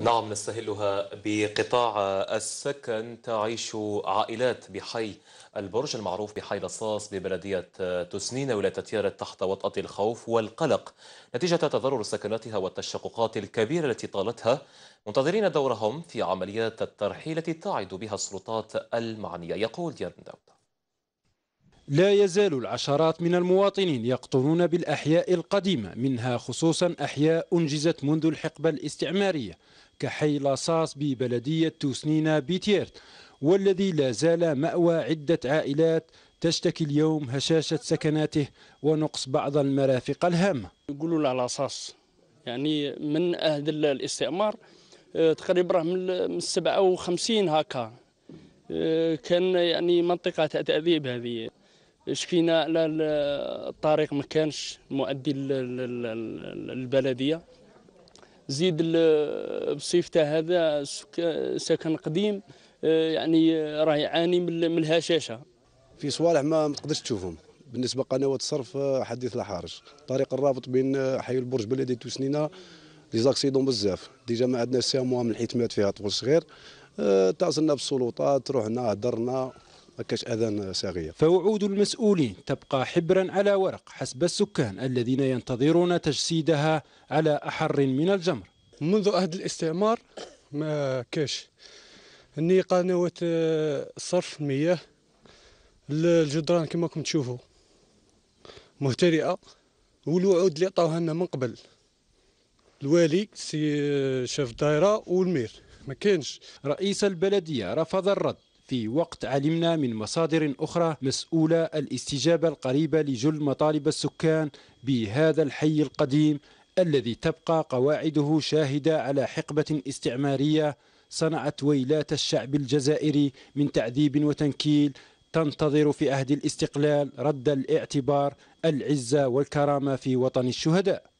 نعم نستهلها بقطاع السكن تعيش عائلات بحي البرج المعروف بحي لصاص ببلدية تسنين ولاية تتيار تحت وطأة الخوف والقلق نتيجة تضرر سكناتها والتشققات الكبيرة التي طالتها منتظرين دورهم في عمليات الترحيل التي تعد بها السلطات المعنية يقول ديار داود لا يزال العشرات من المواطنين يقطنون بالأحياء القديمة منها خصوصا أحياء أنجزت منذ الحقبة الاستعمارية كحي لاصاص ببلدية توسنينا بيتيرت والذي لا زال مأوى عدة عائلات تشتكي اليوم هشاشة سكناته ونقص بعض المرافق الهامة يقولوا لا لاصاص يعني من عهد الاستعمار آه، تقريبا راه من 57 هكا آه، كان يعني منطقة تأذيب هذه شكينا على الطريق ما كانش مؤدي للبلديه زيد بصفتة هذا سكن قديم آه، يعني راه يعاني من الهشاشه في صوالح ما تقدرش تشوفهم بالنسبه لقنوات الصرف آه، حديث لا حارج طريق الرابط بين آه، حي البرج بلدي توسنينا لي زاكسيدون بزاف ديجا ما عندنا ساموها من الحيت مات فيها طفل صغير اتصلنا بالسلطات رحنا هدرنا ما كاش اذان صاغيه فوعود المسؤولين تبقى حبرا على ورق حسب السكان الذين ينتظرون تجسيدها على احر من الجمر منذ عهد الاستعمار ما كاش هني قنوات آه، صرف المياه الجدران كما راكم تشوفوا مهترئه والوعود اللي عطاوها لنا من قبل الوالي سي آه، شاف الدائره والمير ما كانش رئيس البلديه رفض الرد في وقت علمنا من مصادر أخرى مسؤولة الاستجابة القريبة لجل مطالب السكان بهذا الحي القديم الذي تبقى قواعده شاهدة على حقبة استعمارية صنعت ويلات الشعب الجزائري من تعذيب وتنكيل تنتظر في عهد الاستقلال رد الاعتبار العزة والكرامة في وطن الشهداء